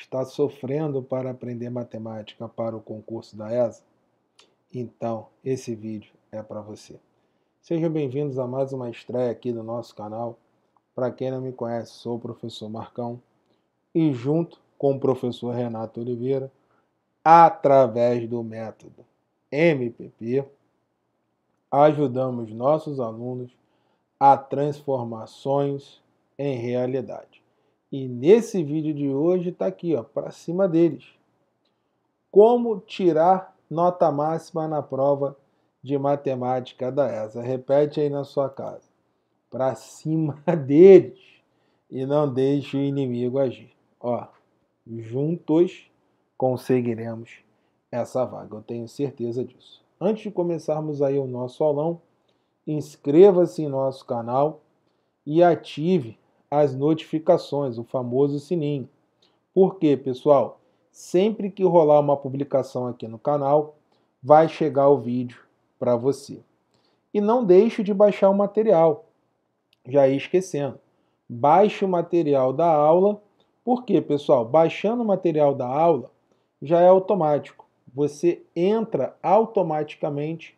Está sofrendo para aprender matemática para o concurso da ESA? Então, esse vídeo é para você. Sejam bem-vindos a mais uma estreia aqui do nosso canal. Para quem não me conhece, sou o professor Marcão e junto com o professor Renato Oliveira, através do método MPP, ajudamos nossos alunos a transformar sonhos em realidade. E nesse vídeo de hoje está aqui, ó, para cima deles. Como tirar nota máxima na prova de matemática da ESA? Repete aí na sua casa. Para cima deles e não deixe o inimigo agir. Ó, juntos conseguiremos essa vaga, eu tenho certeza disso. Antes de começarmos aí o nosso aulão, inscreva-se em nosso canal e ative as notificações, o famoso sininho. Por quê, pessoal? Sempre que rolar uma publicação aqui no canal, vai chegar o vídeo para você. E não deixe de baixar o material. Já ia esquecendo. Baixe o material da aula. Por quê, pessoal? Baixando o material da aula já é automático. Você entra automaticamente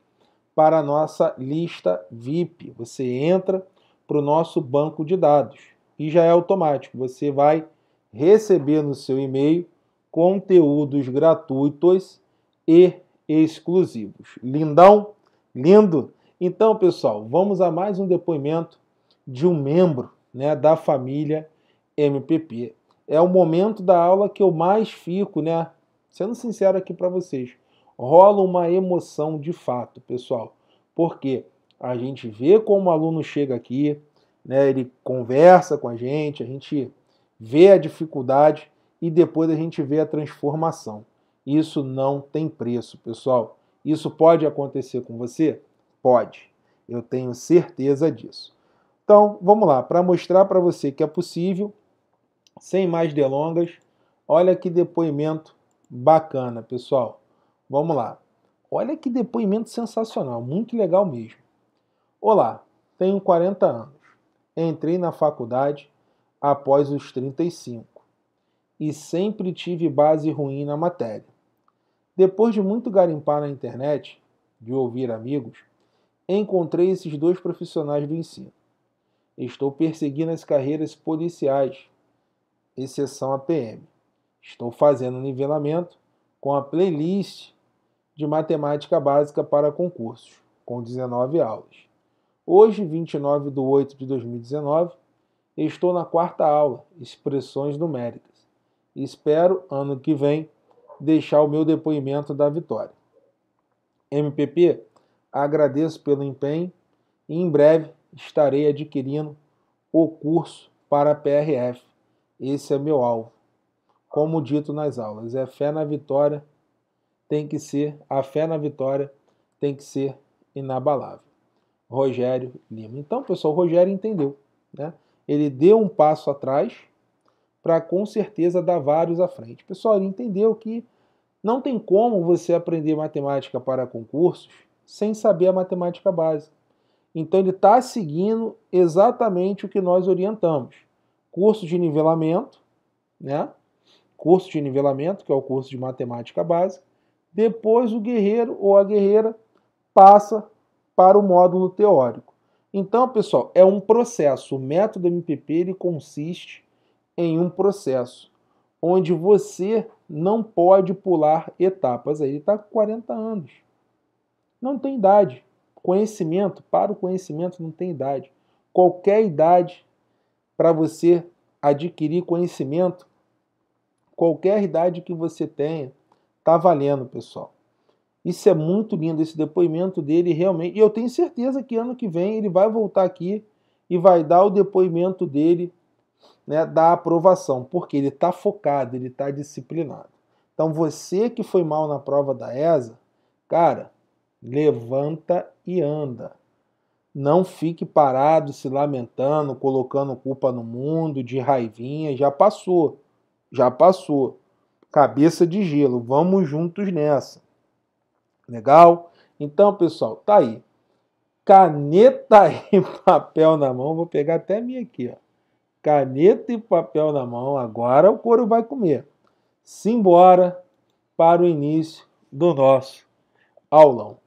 para a nossa lista VIP. Você entra para o nosso banco de dados e já é automático. Você vai receber no seu e-mail conteúdos gratuitos e exclusivos. Lindão? Lindo? Então, pessoal, vamos a mais um depoimento de um membro né, da família MPP. É o momento da aula que eu mais fico, né? Sendo sincero aqui para vocês, rola uma emoção de fato, pessoal, porque a gente vê como o aluno chega aqui, né? Ele conversa com a gente, a gente vê a dificuldade e depois a gente vê a transformação. Isso não tem preço, pessoal. Isso pode acontecer com você? Pode. Eu tenho certeza disso. Então, vamos lá, para mostrar para você que é possível, sem mais delongas, olha que depoimento bacana, pessoal. Vamos lá. Olha que depoimento sensacional, muito legal mesmo. Olá, tenho 40 anos. Entrei na faculdade após os 35 e sempre tive base ruim na matéria. Depois de muito garimpar na internet, de ouvir amigos, encontrei esses dois profissionais do ensino. Estou perseguindo as carreiras policiais, exceção a PM. Estou fazendo nivelamento com a playlist de matemática básica para concursos, com 19 aulas. Hoje, 29 de 8 de 2019, estou na quarta aula, Expressões Numéricas, e espero, ano que vem, deixar o meu depoimento da vitória. MPP, agradeço pelo empenho e em breve estarei adquirindo o curso para a PRF. Esse é meu alvo. Como dito nas aulas, é fé na vitória, tem que ser, a fé na vitória tem que ser inabalável. Rogério Lima. Então, pessoal, o Rogério entendeu. Né? Ele deu um passo atrás para com certeza dar vários à frente. Pessoal, ele entendeu que não tem como você aprender matemática para concursos sem saber a matemática básica. Então ele está seguindo exatamente o que nós orientamos. Curso de nivelamento, né? Curso de nivelamento, que é o curso de matemática básica. Depois o guerreiro ou a guerreira passa para o módulo teórico. Então, pessoal, é um processo. O método MPP ele consiste em um processo onde você não pode pular etapas. ele está com 40 anos. Não tem idade. Conhecimento, para o conhecimento, não tem idade. Qualquer idade para você adquirir conhecimento, qualquer idade que você tenha, está valendo, pessoal. Isso é muito lindo, esse depoimento dele realmente. E eu tenho certeza que ano que vem ele vai voltar aqui e vai dar o depoimento dele né, da aprovação, porque ele está focado, ele está disciplinado. Então você que foi mal na prova da ESA, cara, levanta e anda. Não fique parado se lamentando, colocando culpa no mundo, de raivinha, já passou. Já passou. Cabeça de gelo, vamos juntos nessa. Legal? Então, pessoal, tá aí. Caneta e papel na mão. Vou pegar até a minha aqui, ó. Caneta e papel na mão. Agora o couro vai comer. Simbora para o início do nosso aulão.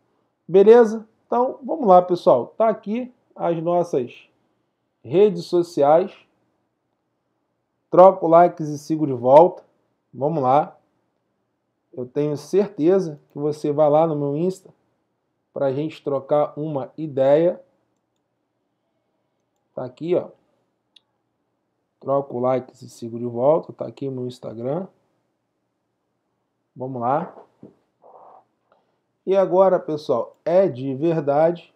Beleza? Então, vamos lá, pessoal. Tá aqui as nossas redes sociais. Troca o likes e sigo de volta. Vamos lá. Eu tenho certeza que você vai lá no meu Insta para a gente trocar uma ideia. Tá aqui, ó. Troca o like e se sigo de volta. Tá aqui no Instagram. Vamos lá. E agora, pessoal, é de verdade.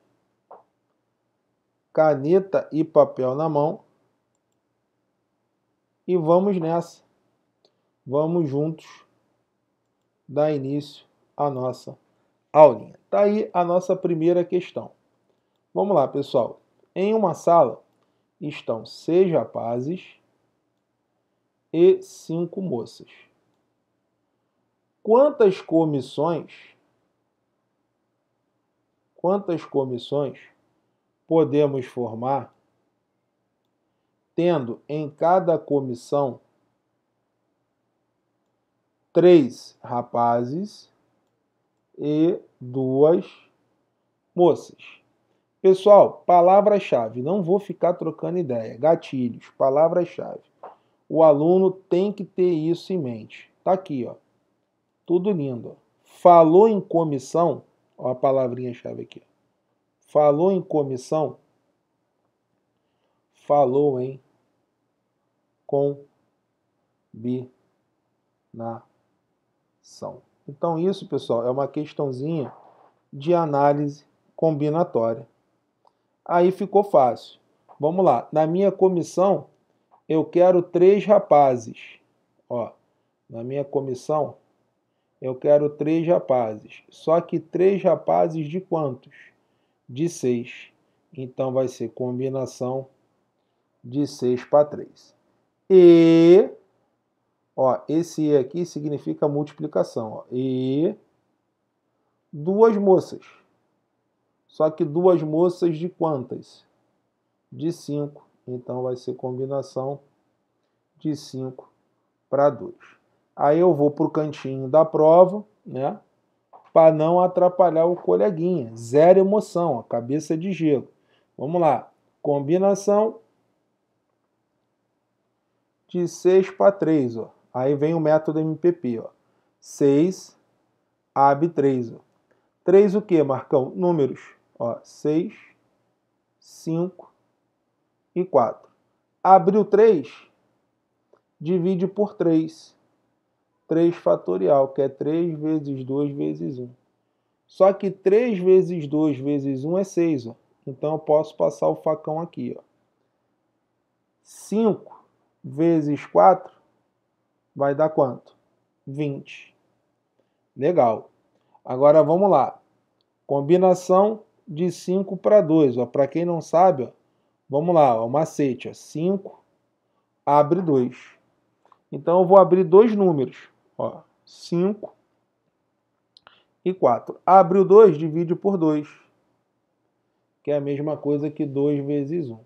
Caneta e papel na mão. E vamos nessa. Vamos juntos dar início à nossa aulinha. Tá aí a nossa primeira questão. Vamos lá, pessoal. Em uma sala estão seis rapazes e cinco moças. Quantas comissões? Quantas comissões podemos formar tendo em cada comissão três rapazes e duas moças. Pessoal, palavra-chave, não vou ficar trocando ideia. Gatilhos, palavra-chave. O aluno tem que ter isso em mente. Tá aqui, ó. Tudo lindo. Falou em comissão, ó a palavrinha-chave aqui. Falou em comissão. Falou em combinação são. Então, isso, pessoal, é uma questãozinha de análise combinatória. Aí ficou fácil. Vamos lá. Na minha comissão, eu quero três rapazes. Ó, na minha comissão, eu quero três rapazes. Só que três rapazes de quantos? De seis. Então vai ser combinação de seis para três. E Ó, esse E aqui significa multiplicação. Ó. E duas moças. Só que duas moças de quantas? De 5. Então vai ser combinação de 5 para 2. Aí eu vou para o cantinho da prova, né? Para não atrapalhar o coleguinha. Zero emoção, ó, cabeça de gelo. Vamos lá. Combinação de 6 para 3, ó. Aí vem o método MPP, ó. 6, ab 3. 3 o quê, Marcão? Números. Ó, 6, 5 e 4. Abriu 3, divide por 3. 3 fatorial, que é 3 vezes 2 vezes 1. Só que 3 vezes 2 vezes 1 é 6. Ó. Então eu posso passar o facão aqui. Ó. 5 vezes 4 vai dar quanto? 20. Legal. Agora vamos lá. Combinação de 5 para 2. Para quem não sabe, ó, vamos lá, o macete. 5, abre 2. Então eu vou abrir dois números. 5 e 4. Abre o 2, divide por 2. Que é a mesma coisa que 2 vezes 1. Um.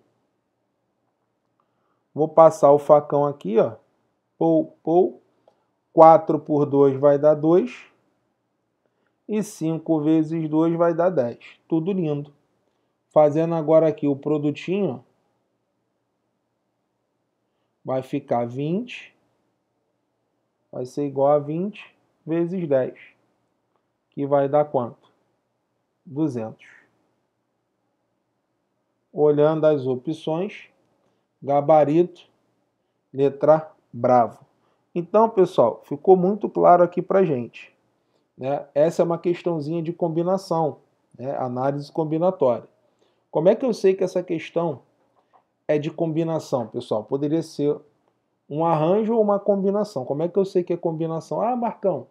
Vou passar o facão aqui, ó pou, pou. 4 por 2 vai dar 2. E 5 vezes 2 vai dar 10. Tudo lindo. Fazendo agora aqui o produtinho, vai ficar 20. Vai ser igual a 20 vezes 10. Que vai dar quanto? 200. Olhando as opções, gabarito, letra bravo. Então, pessoal, ficou muito claro aqui para gente. Né? Essa é uma questãozinha de combinação, né? análise combinatória. Como é que eu sei que essa questão é de combinação, pessoal? Poderia ser um arranjo ou uma combinação. Como é que eu sei que é combinação? Ah, Marcão,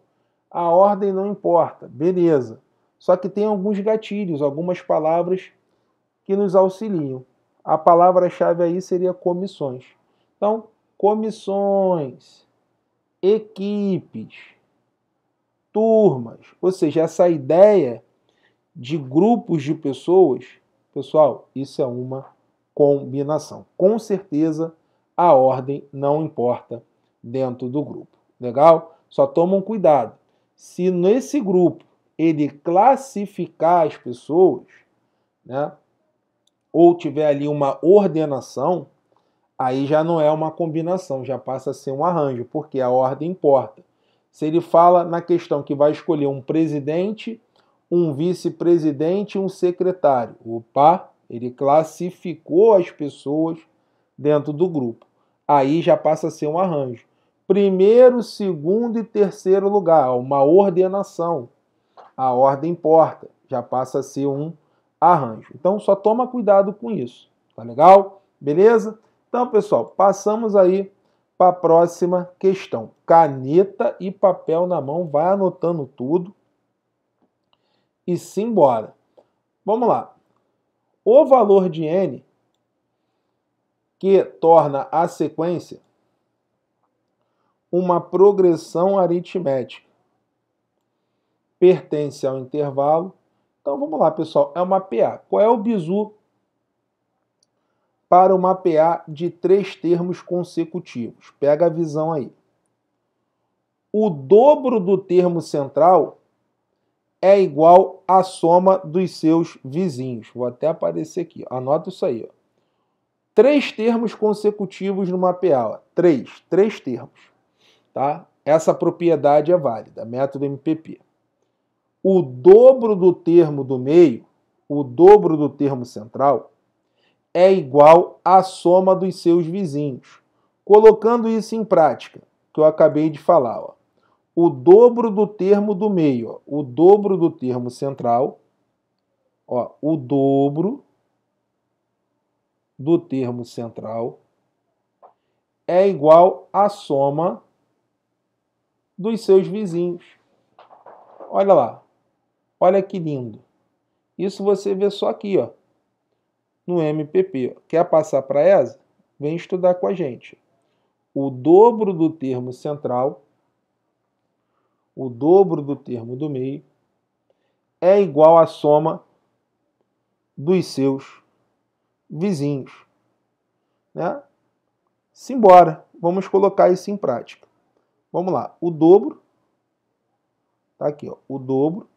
a ordem não importa. Beleza. Só que tem alguns gatilhos, algumas palavras que nos auxiliam. A palavra-chave aí seria comissões. Então, comissões, equipes, turmas, ou seja, essa ideia de grupos de pessoas, pessoal, isso é uma combinação. Com certeza, a ordem não importa dentro do grupo. Legal? Só tomam cuidado. Se nesse grupo ele classificar as pessoas, né, ou tiver ali uma ordenação, aí já não é uma combinação, já passa a ser um arranjo, porque a ordem importa. Se ele fala na questão que vai escolher um presidente, um vice-presidente e um secretário, opa, ele classificou as pessoas dentro do grupo. Aí já passa a ser um arranjo. Primeiro, segundo e terceiro lugar, uma ordenação. A ordem importa, já passa a ser um arranjo. Então só toma cuidado com isso, tá legal? Beleza? Então, pessoal, passamos aí para a próxima questão. Caneta e papel na mão, vai anotando tudo e simbora. Vamos lá. O valor de n que torna a sequência uma progressão aritmética pertence ao intervalo. Então vamos lá, pessoal, é uma PA. Qual é o bizu para uma PA de três termos consecutivos. Pega a visão aí. O dobro do termo central é igual à soma dos seus vizinhos. Vou até aparecer aqui. Anota isso aí. Ó. Três termos consecutivos numa PA. Ó. Três. Três termos. Tá? Essa propriedade é válida. Método MPP. O dobro do termo do meio, o dobro do termo central, é igual à soma dos seus vizinhos. Colocando isso em prática, que eu acabei de falar, ó, o dobro do termo do meio, ó, o dobro do termo central, ó, o dobro do termo central é igual à soma dos seus vizinhos. Olha lá. Olha que lindo. Isso você vê só aqui, ó no MPP. Quer passar para essa? Vem estudar com a gente. O dobro do termo central, o dobro do termo do meio, é igual à soma dos seus vizinhos. Né? Simbora, vamos colocar isso em prática. Vamos lá, o dobro, tá aqui, ó, o dobro,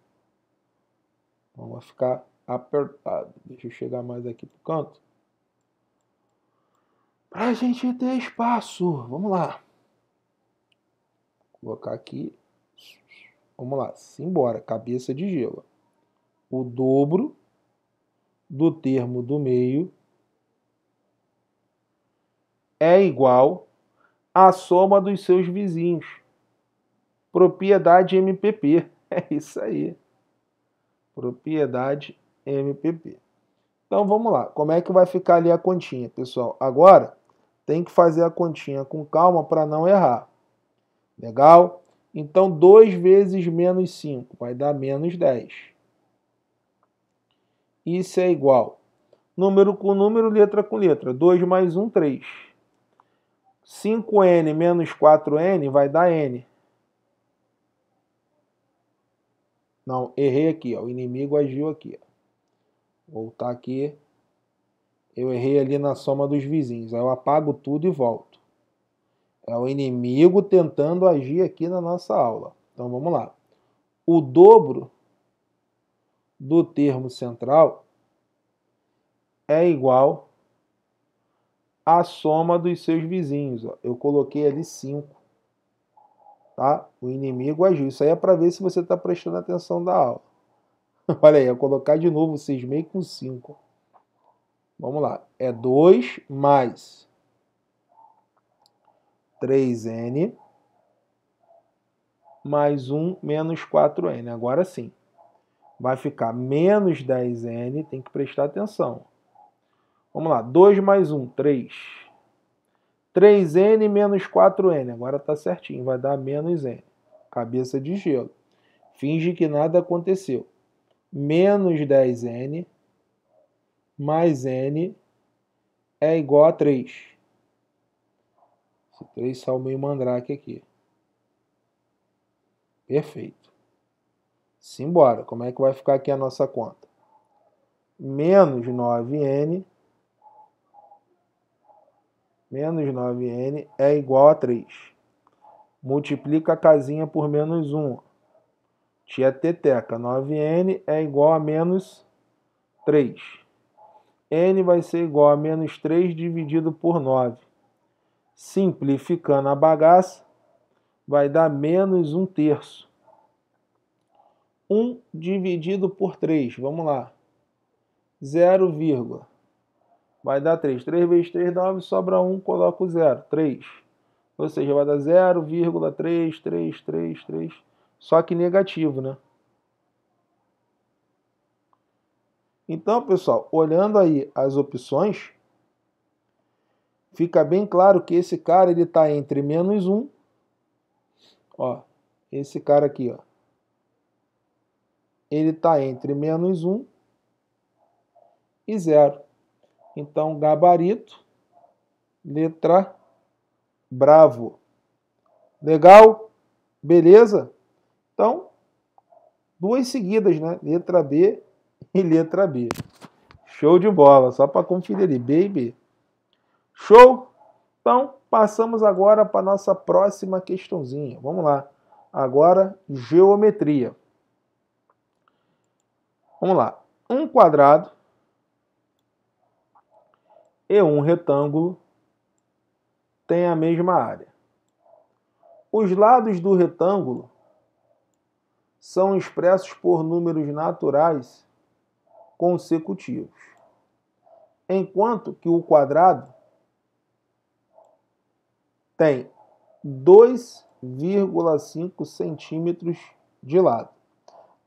então, vamos ficar apertado. Deixa eu chegar mais aqui pro canto. Pra gente ter espaço. Vamos lá. Vou colocar aqui. Vamos lá, simbora. Cabeça de gelo. O dobro do termo do meio é igual à soma dos seus vizinhos. Propriedade MPP. É isso aí. Propriedade MPP. Então vamos lá, como é que vai ficar ali a continha, pessoal? Agora tem que fazer a continha com calma para não errar. Legal? Então 2 vezes menos 5 vai dar menos 10. Isso é igual. Número com número, letra com letra. 2 mais 1, 3. 5n menos 4n vai dar n. Não, errei aqui. Ó. O inimigo agiu aqui. Ó. Voltar aqui. Eu errei ali na soma dos vizinhos. Aí eu apago tudo e volto. É o inimigo tentando agir aqui na nossa aula. Então vamos lá. O dobro do termo central é igual à soma dos seus vizinhos. Eu coloquei ali 5. Tá? O inimigo agiu. Isso aí é para ver se você está prestando atenção da aula. Olha aí, eu vou colocar de novo cismei com 5. Vamos lá. É 2 mais 3n mais 1 menos 4n. Agora sim. Vai ficar menos 10n, tem que prestar atenção. Vamos lá, 2 mais 1, 3. 3n menos 4n, agora está certinho, vai dar menos n. Cabeça de gelo. Finge que nada aconteceu menos 10n mais n é igual a 3. Esse 3 sai o meio mandrake aqui. Perfeito. Simbora. Como é que vai ficar aqui a nossa conta? Menos 9n menos 9n é igual a 3. Multiplica a casinha por menos 1. Tieteteca, 9n é igual a menos 3. n vai ser igual a menos 3 dividido por 9. Simplificando a bagaça, vai dar menos 1 terço. 1 dividido por 3, vamos lá. 0, vai dar 3. 3 vezes 3, 9, sobra 1, coloco 0, 3. Ou seja, vai dar 0,33333 só que negativo, né? Então, pessoal, olhando aí as opções, fica bem claro que esse cara ele está entre menos um, ó, esse cara aqui, ó, ele está entre menos um e zero. Então, gabarito, letra bravo. Legal? Beleza? Então, duas seguidas, né? Letra B e letra B. Show de bola, só para conferir ali, B e B. Show? Então, passamos agora para nossa próxima questãozinha. Vamos lá. Agora, geometria. Vamos lá. Um quadrado e um retângulo têm a mesma área. Os lados do retângulo são expressos por números naturais consecutivos, enquanto que o quadrado tem 2,5 centímetros de lado.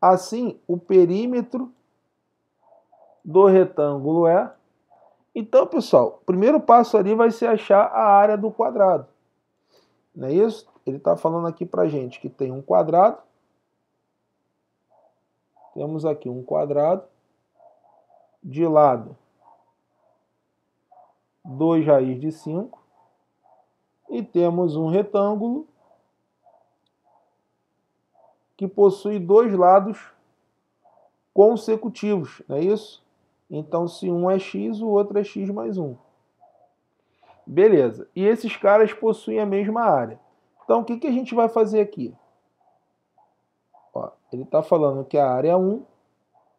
Assim, o perímetro do retângulo é. Então, pessoal, o primeiro passo ali vai ser achar a área do quadrado. Não é isso? Ele está falando aqui para gente que tem um quadrado temos aqui um quadrado. De lado, 2 raiz de 5. E temos um retângulo que possui dois lados consecutivos, não é isso? Então, se um é x, o outro é x mais 1. Beleza. E esses caras possuem a mesma área. Então, o que, que a gente vai fazer aqui? Ele está falando que a área 1,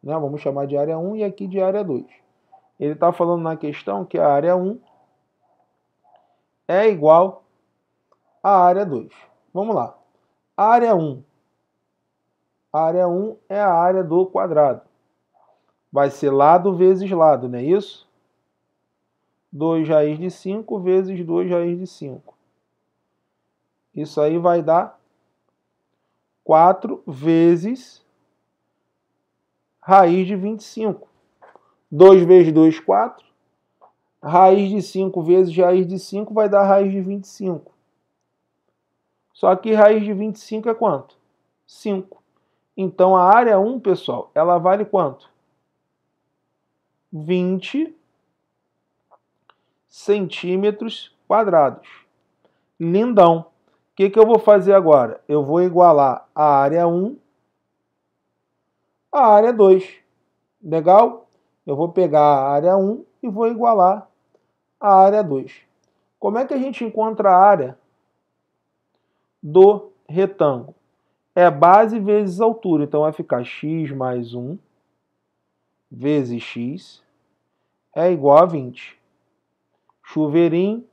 né, vamos chamar de área 1 e aqui de área 2. Ele está falando na questão que a área 1 é igual à área 2. Vamos lá. A área 1. A área 1 é a área do quadrado. Vai ser lado vezes lado, não é isso? 2 raiz de 5 vezes 2 raiz de 5. Isso aí vai dar 4 vezes raiz de 25. 2 vezes 2, 4. Raiz de 5 vezes raiz de 5 vai dar raiz de 25. Só que raiz de 25 é quanto? 5. Então a área 1, pessoal, ela vale quanto? 20 centímetros quadrados. Lindão que, que eu vou fazer agora? Eu vou igualar a área 1 à área 2. Legal? Eu vou pegar a área 1 e vou igualar a área 2. Como é que a gente encontra a área do retângulo? É base vezes altura. Então vai ficar x mais 1 vezes x é igual a 20. Chuveirinho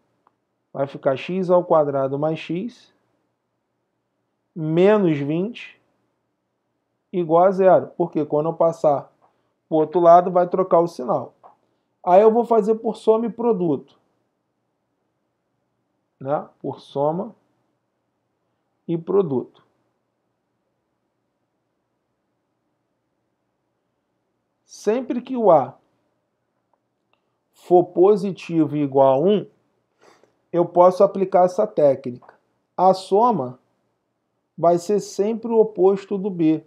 vai ficar x ao quadrado mais x menos 20 igual a zero. Porque quando eu passar para o outro lado, vai trocar o sinal. Aí eu vou fazer por soma e produto. Né? Por soma e produto. Sempre que o A for positivo e igual a 1, eu posso aplicar essa técnica. A soma vai ser sempre o oposto do B.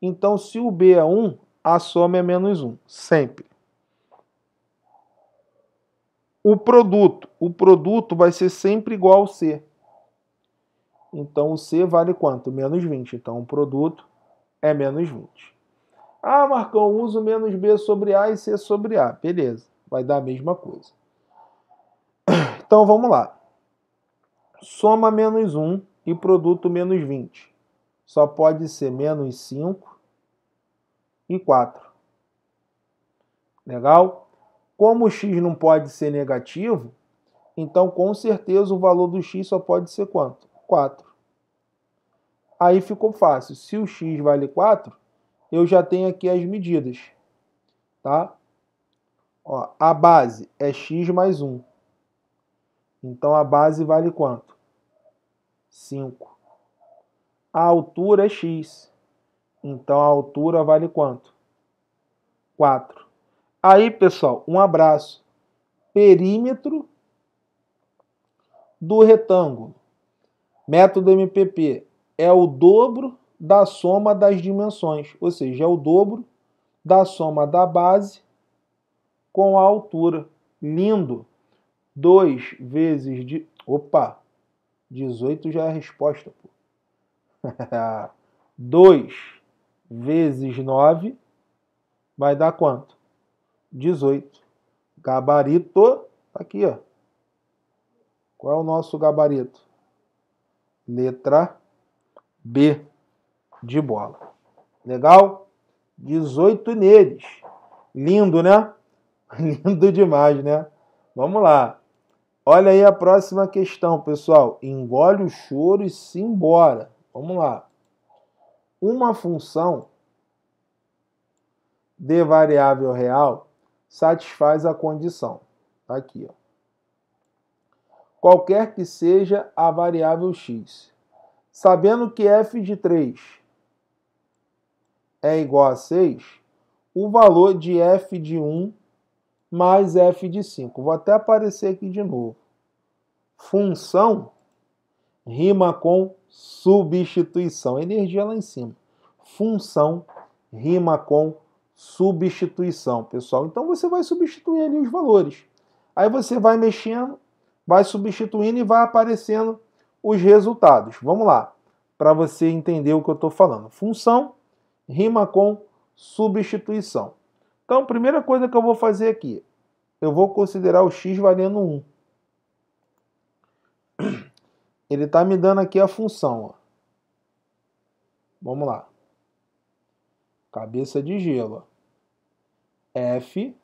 Então, se o B é 1, a soma é menos 1, sempre. O produto. O produto vai ser sempre igual ao C. Então, o C vale quanto? Menos 20. Então, o produto é menos 20. Ah, Marcão, uso menos B sobre A e C sobre A. Beleza, vai dar a mesma coisa. Então, vamos lá. Soma menos 1 e produto menos 20. Só pode ser menos 5 e 4. Legal? Como o x não pode ser negativo, então com certeza o valor do x só pode ser quanto? 4. Aí ficou fácil. Se o x vale 4, eu já tenho aqui as medidas. Tá? Ó, a base é x mais 1. Então a base vale quanto? 5. A altura é x. Então a altura vale quanto? 4. Aí, pessoal, um abraço. Perímetro do retângulo. Método MPP é o dobro da soma das dimensões, ou seja, é o dobro da soma da base com a altura. Lindo! 2 vezes de. Opa! 18 já é a resposta. 2 vezes 9 vai dar quanto? 18. Gabarito, tá aqui, ó. Qual é o nosso gabarito? Letra B de bola. Legal? 18 neles. Lindo, né? Lindo demais, né? Vamos lá. Olha aí a próxima questão, pessoal. Engole o choro e se embora. Vamos lá. Uma função de variável real satisfaz a condição. Está aqui, ó. Qualquer que seja a variável x. Sabendo que f de 3 é igual a 6, o valor de f de 1 mais f de 5. Vou até aparecer aqui de novo. Função rima com substituição. Energia lá em cima. Função rima com substituição, pessoal. Então você vai substituir ali os valores. Aí você vai mexendo, vai substituindo e vai aparecendo os resultados. Vamos lá, para você entender o que eu estou falando. Função rima com substituição. Então, a primeira coisa que eu vou fazer aqui, eu vou considerar o x valendo 1. Ele está me dando aqui a função. Ó. Vamos lá. Cabeça de gelo. f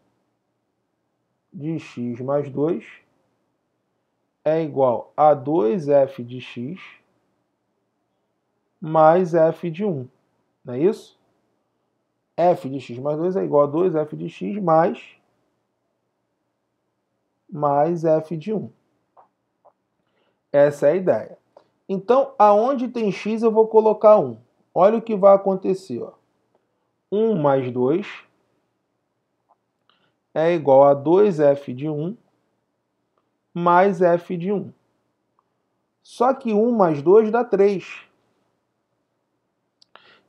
de x mais 2 é igual a 2f de x mais f de 1. Não é isso? f de x mais 2 é igual a 2f de x mais, mais f de 1. Essa é a ideia. Então, aonde tem x, eu vou colocar 1. Olha o que vai acontecer. Ó. 1 mais 2 é igual a 2f de 1 mais f de 1. Só que 1 mais 2 dá 3.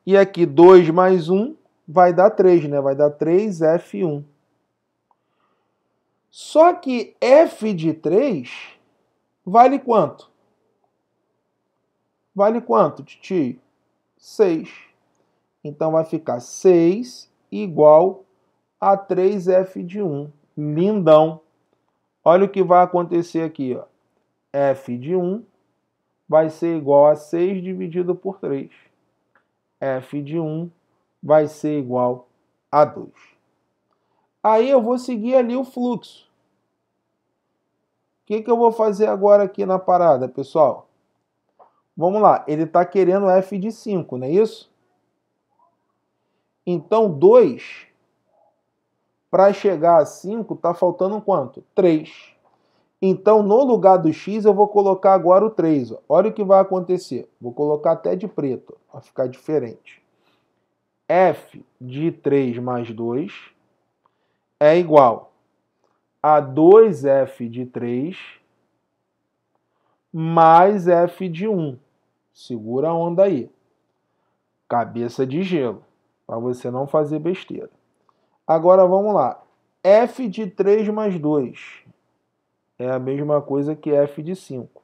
E aqui 2 mais 1 vai dar 3, né? Vai dar 3F1. Só que F de 3 vale quanto? Vale quanto, titio? 6. Então vai ficar 6 igual a 3F de 1. Lindão. Olha o que vai acontecer aqui. Ó. F de 1 vai ser igual a 6 dividido por 3. F de 1 vai ser igual a 2. Aí eu vou seguir ali o fluxo. O que, que eu vou fazer agora aqui na parada, pessoal? Vamos lá, ele está querendo f de 5, não é isso? Então, 2, para chegar a 5, está faltando quanto? 3. Então, no lugar do x, eu vou colocar agora o 3. Olha o que vai acontecer. Vou colocar até de preto, para ficar diferente f de 3 mais 2 é igual a 2f de 3 mais f de 1. Segura a onda aí. Cabeça de gelo, para você não fazer besteira. Agora vamos lá. f de 3 mais 2 é a mesma coisa que f de 5.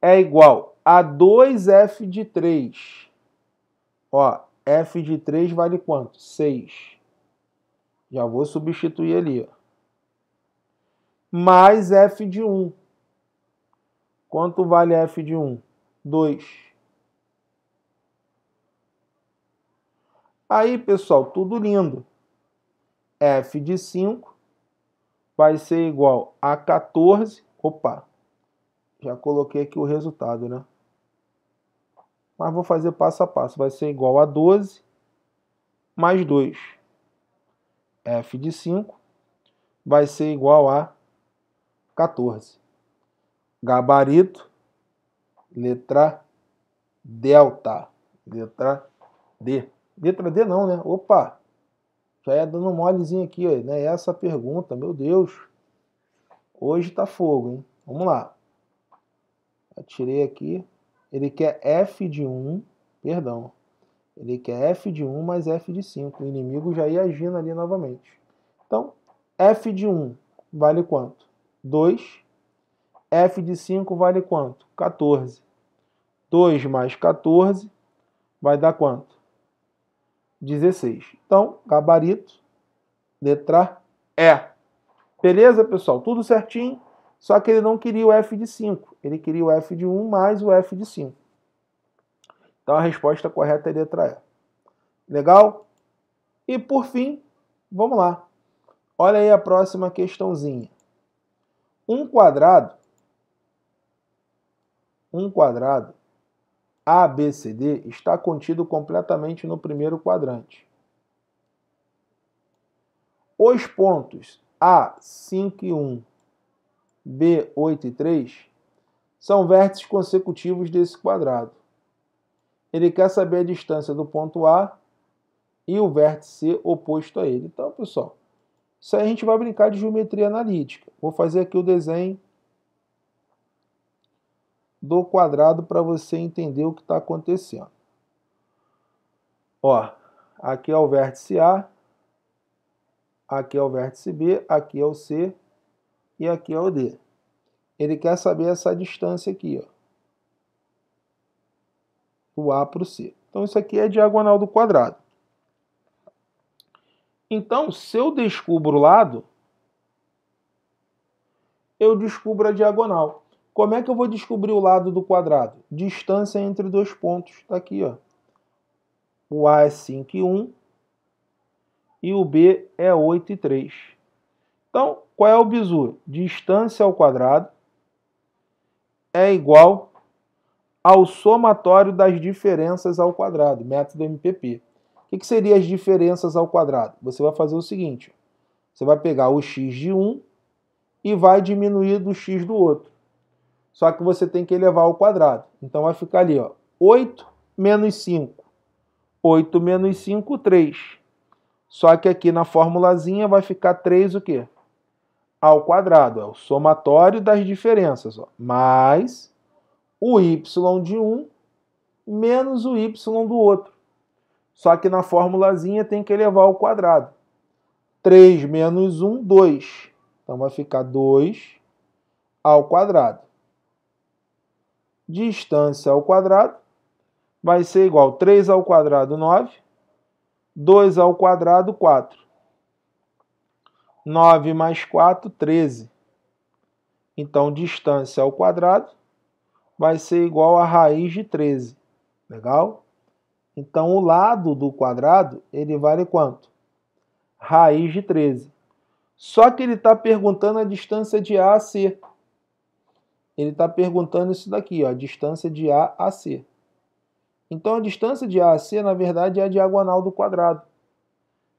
É igual a 2f de 3. Ó, f de 3 vale quanto? 6. Já vou substituir ali. Ó. Mais f de 1. Quanto vale f de 1? 2. Aí, pessoal, tudo lindo. f de 5 vai ser igual a 14. Opa, já coloquei aqui o resultado, né? mas vou fazer passo a passo. Vai ser igual a 12 mais 2. F de 5 vai ser igual a 14. Gabarito, letra delta, letra D. Letra D não, né? Opa! Já é dando molezinho aqui, né? Essa pergunta, meu Deus. Hoje tá fogo, hein? Vamos lá. Atirei aqui ele quer f de 1, perdão, ele quer f de 1 mais f de 5. O inimigo já ia agindo ali novamente. Então, f de 1 vale quanto? 2. f de 5 vale quanto? 14. 2 mais 14 vai dar quanto? 16. Então, gabarito, letra E. Beleza, pessoal? Tudo certinho? Só que ele não queria o f de 5, ele queria o f de 1 mais o f de 5. Então a resposta correta é letra E. Legal? E por fim, vamos lá. Olha aí a próxima questãozinha. Um quadrado, um quadrado ABCD está contido completamente no primeiro quadrante. Os pontos A, 5 e 1 B, 8 e 3 são vértices consecutivos desse quadrado. Ele quer saber a distância do ponto A e o vértice oposto a ele. Então, pessoal, isso aí a gente vai brincar de geometria analítica. Vou fazer aqui o desenho do quadrado para você entender o que está acontecendo. Ó, aqui é o vértice A, aqui é o vértice B, aqui é o C e aqui é o D. Ele quer saber essa distância aqui, ó. Do A para o C. Então isso aqui é diagonal do quadrado. Então, se eu descubro o lado, eu descubro a diagonal. Como é que eu vou descobrir o lado do quadrado? Distância entre dois pontos. Está aqui, ó. O A é 5 e 1 e o B é 8 e 3. Então, qual é o bizu? Distância ao quadrado é igual ao somatório das diferenças ao quadrado, método MPP. O que, seriam as diferenças ao quadrado? Você vai fazer o seguinte, você vai pegar o x de um e vai diminuir do x do outro. Só que você tem que elevar ao quadrado. Então vai ficar ali, ó, 8 menos 5. 8 menos 5, 3. Só que aqui na formulazinha vai ficar 3 o quê? ao quadrado, é o somatório das diferenças, ó, mais o y de um menos o y do outro. Só que na formulazinha tem que elevar ao quadrado. 3 menos 1, 2. Então vai ficar 2 ao quadrado. Distância ao quadrado vai ser igual a 3 ao quadrado, 9. 2 ao quadrado, 4. 9 mais 4, 13. Então, distância ao quadrado vai ser igual a raiz de 13. Legal? Então, o lado do quadrado, ele vale quanto? Raiz de 13. Só que ele está perguntando a distância de A a C. Ele está perguntando isso daqui, ó, a distância de A a C. Então, a distância de A a C, na verdade, é a diagonal do quadrado.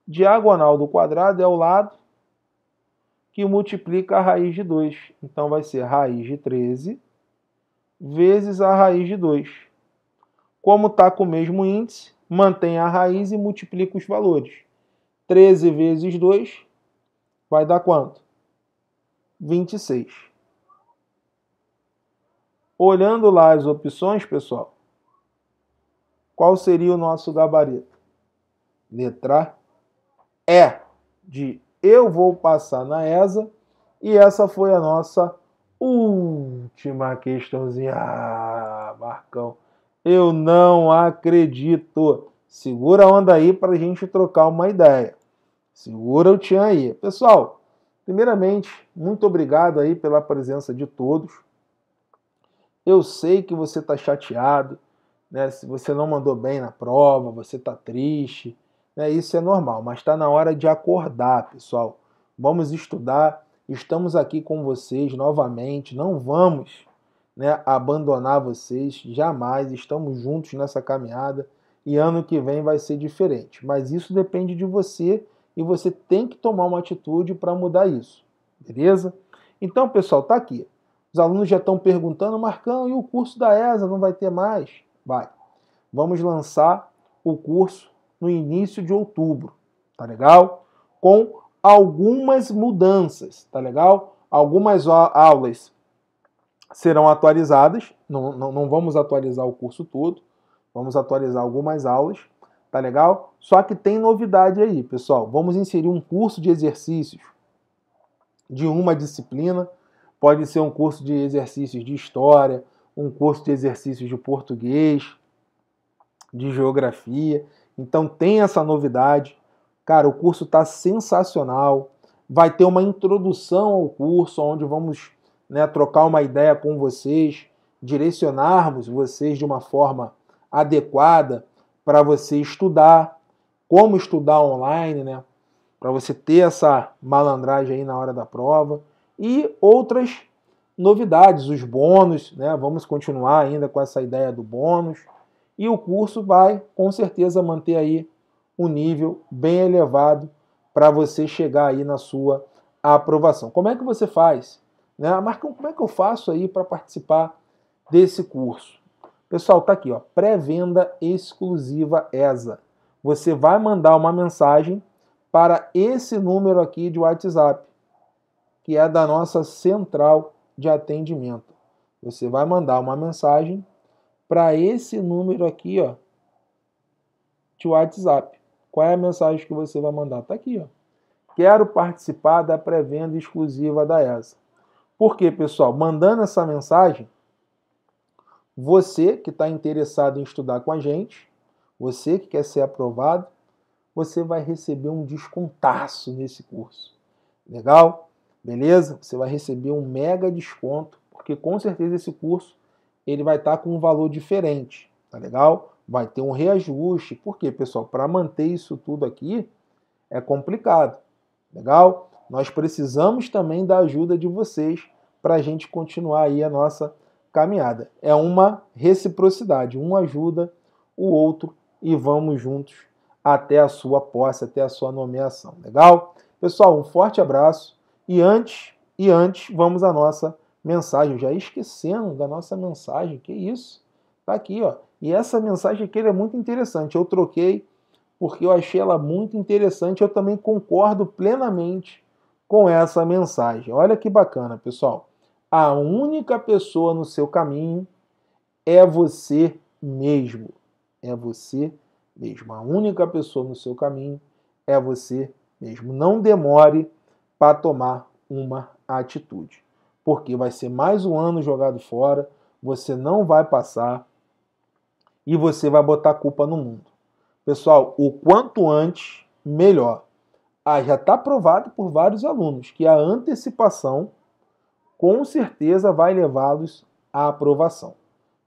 Diagonal do quadrado é o lado que multiplica a raiz de 2. Então vai ser raiz de 13 vezes a raiz de 2. Como está com o mesmo índice, mantém a raiz e multiplica os valores. 13 vezes 2 vai dar quanto? 26. Olhando lá as opções, pessoal, qual seria o nosso gabarito? Letra E de eu vou passar na ESA. E essa foi a nossa última questãozinha. Ah, Marcão, eu não acredito. Segura a onda aí para a gente trocar uma ideia. Segura o Tian aí. Pessoal, primeiramente, muito obrigado aí pela presença de todos. Eu sei que você está chateado, né? Se você não mandou bem na prova, você está triste, né? isso é normal, mas está na hora de acordar, pessoal. Vamos estudar, estamos aqui com vocês novamente, não vamos né, abandonar vocês, jamais, estamos juntos nessa caminhada e ano que vem vai ser diferente. Mas isso depende de você e você tem que tomar uma atitude para mudar isso, beleza? Então, pessoal, está aqui. Os alunos já estão perguntando, Marcão, e o curso da ESA não vai ter mais? Vai. Vamos lançar o curso no início de outubro, tá legal? Com algumas mudanças, tá legal? Algumas aulas serão atualizadas, não, não, não vamos atualizar o curso todo, vamos atualizar algumas aulas, tá legal? Só que tem novidade aí, pessoal. Vamos inserir um curso de exercícios de uma disciplina, pode ser um curso de exercícios de história, um curso de exercícios de português, de geografia. Então tem essa novidade. Cara, o curso está sensacional. Vai ter uma introdução ao curso, onde vamos né, trocar uma ideia com vocês, direcionarmos vocês de uma forma adequada para você estudar, como estudar online, né? Para você ter essa malandragem aí na hora da prova. E outras novidades, os bônus, né? Vamos continuar ainda com essa ideia do bônus e o curso vai com certeza manter aí um nível bem elevado para você chegar aí na sua aprovação. Como é que você faz? Né? Ah, Marcão, como é que eu faço aí para participar desse curso? Pessoal, tá aqui, ó, pré-venda exclusiva ESA. Você vai mandar uma mensagem para esse número aqui de WhatsApp, que é da nossa central de atendimento. Você vai mandar uma mensagem para esse número aqui, ó, de WhatsApp. Qual é a mensagem que você vai mandar? Tá aqui, ó. Quero participar da pré-venda exclusiva da ESA. Por quê, pessoal? Mandando essa mensagem, você que está interessado em estudar com a gente, você que quer ser aprovado, você vai receber um descontaço nesse curso. Legal? Beleza? Você vai receber um mega desconto, porque com certeza esse curso ele vai estar tá com um valor diferente, tá legal? Vai ter um reajuste, porque pessoal, para manter isso tudo aqui é complicado, legal? Nós precisamos também da ajuda de vocês para a gente continuar aí a nossa caminhada. É uma reciprocidade, um ajuda o outro e vamos juntos até a sua posse, até a sua nomeação, legal? Pessoal, um forte abraço e antes e antes vamos à nossa mensagem, já esquecendo da nossa mensagem, que isso? Tá aqui, ó. E essa mensagem aqui é muito interessante. Eu troquei porque eu achei ela muito interessante. Eu também concordo plenamente com essa mensagem. Olha que bacana, pessoal. A única pessoa no seu caminho é você mesmo. É você mesmo. A única pessoa no seu caminho é você mesmo. Não demore para tomar uma atitude porque vai ser mais um ano jogado fora, você não vai passar e você vai botar culpa no mundo. Pessoal, o quanto antes, melhor. Ah, já está provado por vários alunos que a antecipação com certeza vai levá-los à aprovação.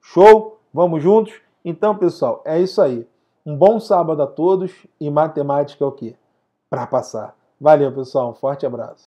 Show? Vamos juntos? Então, pessoal, é isso aí. Um bom sábado a todos e matemática é o quê? Para passar. Valeu, pessoal. Um forte abraço.